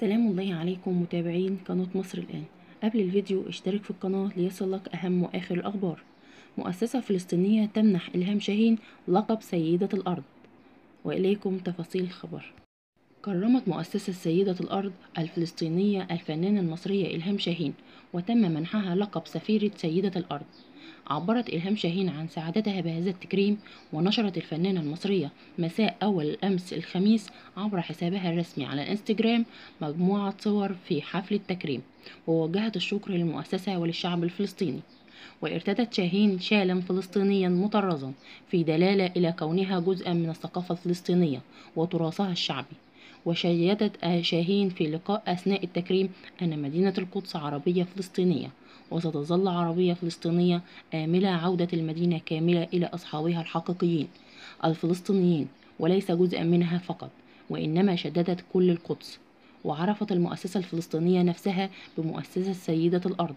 سلام الله عليكم متابعين قناة مصر الآن قبل الفيديو اشترك في القناة ليصلك أهم وآخر الأخبار مؤسسة فلسطينية تمنح إلهام شاهين لقب سيدة الأرض وإليكم تفاصيل الخبر كرمت مؤسسة سيدة الأرض الفلسطينية الفنانة المصرية إلهام شاهين وتم منحها لقب سفيرة سيدة الأرض عبرت إلهام شاهين عن سعادتها بهذا التكريم ونشرت الفنانة المصرية مساء أول أمس الخميس عبر حسابها الرسمي على الانستجرام مجموعة صور في حفل التكريم ووجهت الشكر للمؤسسة وللشعب الفلسطيني وارتدت شاهين شالا فلسطينيا مطرزا في دلالة إلى كونها جزءا من الثقافة الفلسطينية وتراثها الشعبي وشيدت شاهين في لقاء أثناء التكريم أن مدينة القدس عربية فلسطينية وستظل عربية فلسطينية آملة عودة المدينة كاملة إلى أصحابها الحقيقيين الفلسطينيين وليس جزءا منها فقط وإنما شددت كل القدس وعرفت المؤسسة الفلسطينية نفسها بمؤسسة سيدة الأرض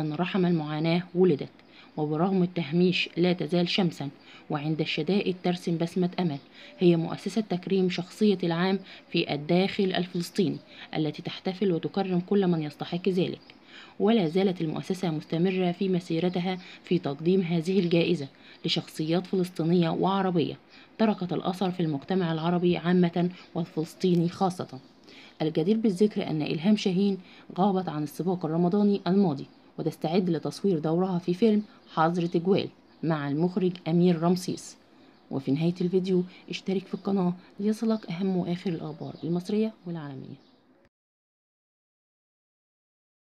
من رحم المعاناة ولدت وبرغم التهميش لا تزال شمسا وعند الشدائد ترسم بسمة أمل هي مؤسسة تكريم شخصية العام في الداخل الفلسطيني التي تحتفل وتكرم كل من يستحق ذلك ولا زالت المؤسسة مستمرة في مسيرتها في تقديم هذه الجائزة لشخصيات فلسطينية وعربية تركت الأثر في المجتمع العربي عامة والفلسطيني خاصة الجدير بالذكر أن إلهام شاهين غابت عن السباق الرمضاني الماضي وتستعد لتصوير دورها في فيلم حظر تجوال مع المخرج أمير رمسيس وفي نهاية الفيديو اشترك في القناة ليصلك أهم وآخر الأخبار المصرية والعالمية